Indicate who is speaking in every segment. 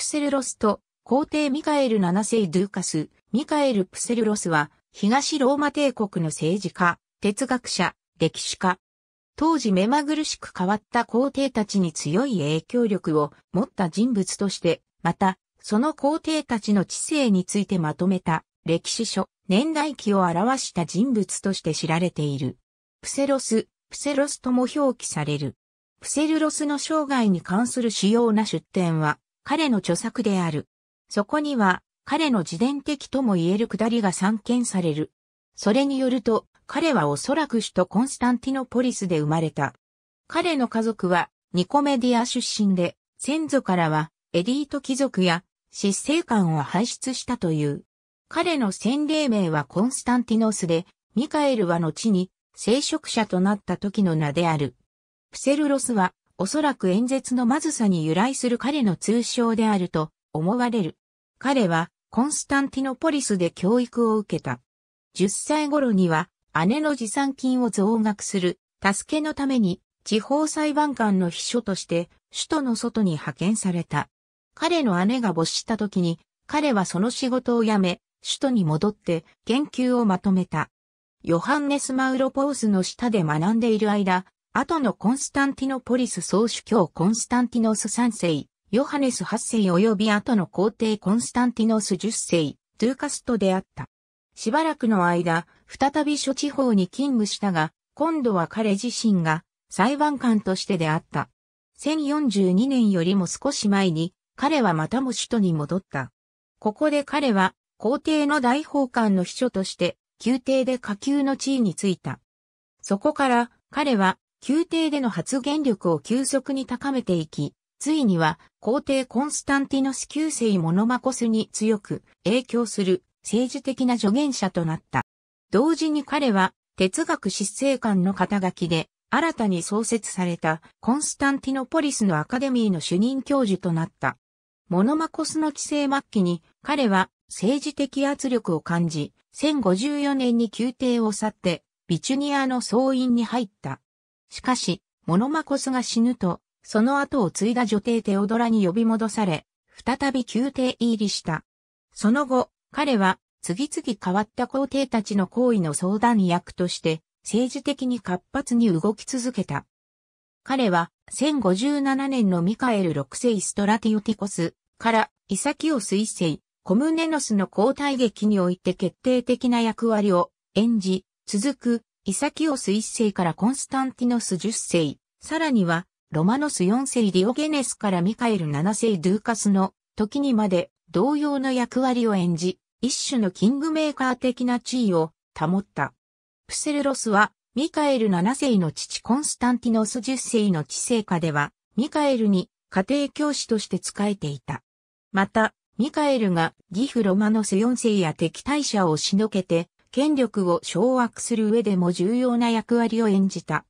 Speaker 1: プセルロスと皇帝ミカエル7世ドゥーカス、ミカエル・プセルロスは東ローマ帝国の政治家、哲学者、歴史家。当時目まぐるしく変わった皇帝たちに強い影響力を持った人物として、また、その皇帝たちの知性についてまとめた歴史書、年代記を表した人物として知られている。プセロス、プセロスとも表記される。プセルロスの生涯に関する主要な出典は、彼の著作である。そこには、彼の自伝的とも言えるくだりが散見される。それによると、彼はおそらく首都コンスタンティノポリスで生まれた。彼の家族はニコメディア出身で、先祖からはエリート貴族や執政官を輩出したという。彼の洗礼名はコンスタンティノスで、ミカエルは後に聖職者となった時の名である。プセルロスはおそらく演説のまずさに由来する彼の通称であると思われる。彼はコンスタンティノポリスで教育を受けた。10歳頃には姉の持参金を増額する助けのために地方裁判官の秘書として首都の外に派遣された。彼の姉が没した時に彼はその仕事を辞め首都に戻って研究をまとめた。ヨハンネス・マウロポースの下で学んでいる間、後のコンスタンティノポリス総主教コンスタンティノス3世、ヨハネス8世及び後の皇帝コンスタンティノス10世、トゥーカスと出会った。しばらくの間、再び諸地方に勤務したが、今度は彼自身が裁判官としてであった。1042年よりも少し前に、彼はまたも首都に戻った。ここで彼は、皇帝の大法官の秘書として、宮廷で下級の地位についた。そこから、彼は、宮廷での発言力を急速に高めていき、ついには皇帝コンスタンティノス旧世モノマコスに強く影響する政治的な助言者となった。同時に彼は哲学執政官の肩書きで新たに創設されたコンスタンティノポリスのアカデミーの主任教授となった。モノマコスの規制末期に彼は政治的圧力を感じ、1054年に宮廷を去ってビチュニアの総員に入った。しかし、モノマコスが死ぬと、その後を継いだ女帝テオドラに呼び戻され、再び宮廷入りした。その後、彼は、次々変わった皇帝たちの行為の相談役として、政治的に活発に動き続けた。彼は、1057年のミカエル6世ストラティオティコスから、イサキオス1世、コムネノスの交代劇において決定的な役割を演じ、続くイサキオス1世からコンスタンティノス10世、さらには、ロマノス4世ディオゲネスからミカエル7世ドゥーカスの時にまで同様の役割を演じ、一種のキングメーカー的な地位を保った。プセルロスは、ミカエル7世の父コンスタンティノス10世の治世下では、ミカエルに家庭教師として仕えていた。また、ミカエルがギフ・ロマノス4世や敵対者をしのけて、権力を掌握する上でも重要な役割を演じた。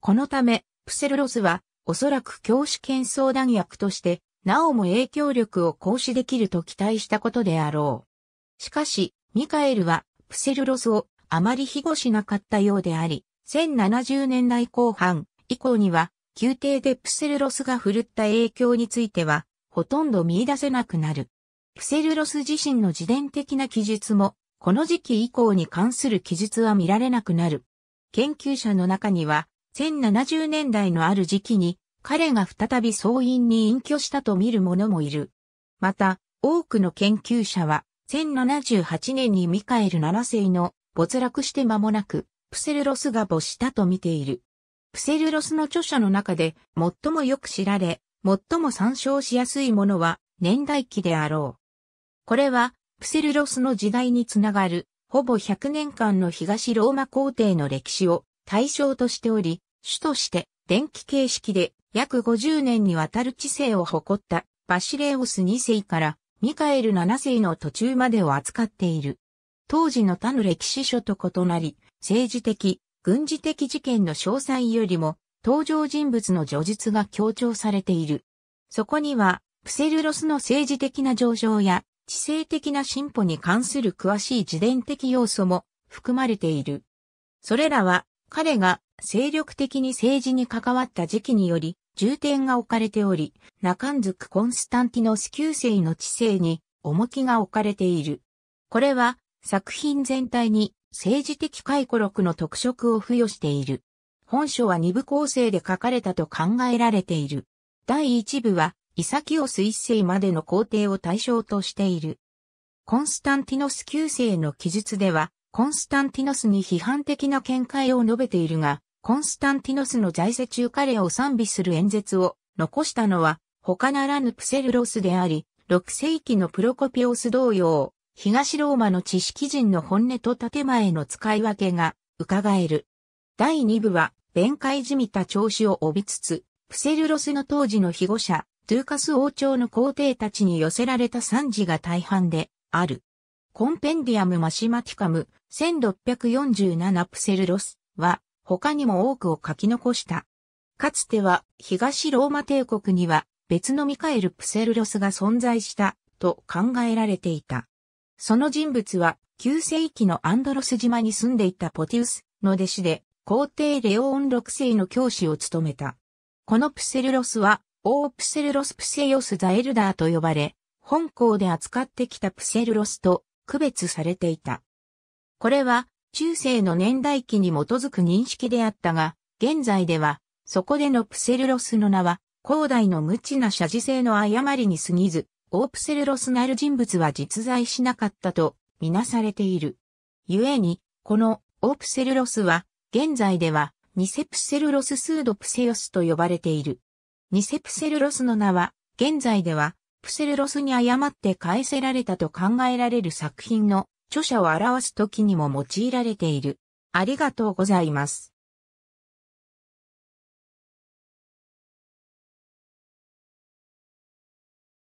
Speaker 1: このため、プセルロスは、おそらく教師兼相談役として、なおも影響力を行使できると期待したことであろう。しかし、ミカエルは、プセルロスをあまり庇護しなかったようであり、1070年代後半以降には、宮廷でプセルロスが振るった影響については、ほとんど見出せなくなる。プセルロス自身の自伝的な記述もこの時期以降に関する記述は見られなくなる。研究者の中には、1070年代のある時期に、彼が再び総員に隠居したと見る者もいる。また、多くの研究者は、1078年にミカエル7世の没落して間もなく、プセルロスが没したと見ている。プセルロスの著者の中で最もよく知られ、最も参照しやすいものは年代記であろう。これはプセルロスの時代につながる、ほぼ100年間の東ローマ皇帝の歴史を対象としており、主として電気形式で約50年にわたる知性を誇ったバシレオス2世からミカエル7世の途中までを扱っている。当時の他の歴史書と異なり、政治的、軍事的事件の詳細よりも登場人物の叙述が強調されている。そこには、プセルロスの政治的な上昇や知性的な進歩に関する詳しい自伝的要素も含まれている。それらは彼が精力的に政治に関わった時期により重点が置かれており、ナカンズク・コンスタンティノス旧世の知性に重きが置かれている。これは作品全体に政治的回顧録の特色を付与している。本書は二部構成で書かれたと考えられている。第一部はイサキオス一世までの皇帝を対象としている。コンスタンティノス九世の記述では、コンスタンティノスに批判的な見解を述べているが、コンスタンティノスの在世中彼を賛美する演説を残したのは、他ならぬプセルロスであり、6世紀のプロコピオス同様、東ローマの知識人の本音と建前の使い分けが伺える。第2部は、弁解じみた調子を帯びつつ、プセルロスの当時の被護者、トゥーカス王朝の皇帝たちに寄せられた賛辞が大半である。コンペンディアムマシマティカム1647プセルロスは他にも多くを書き残した。かつては東ローマ帝国には別のミカエル・プセルロスが存在したと考えられていた。その人物は9世紀のアンドロス島に住んでいたポティウスの弟子で皇帝レオン6世の教師を務めた。このプセルロスはオープセルロスプセヨスザエルダーと呼ばれ、本校で扱ってきたプセルロスと区別されていた。これは中世の年代記に基づく認識であったが、現在ではそこでのプセルロスの名は、広大の無知な社事性の誤りに過ぎず、オープセルロスなる人物は実在しなかったとみなされている。故に、このオープセルロスは、現在では、ニセプセルロススードプセヨスと呼ばれている。偽プセルロスの名は、現在では、プセルロスに誤って返せられたと考えられる作品の著者を表す時にも用いられている。ありがとうございます。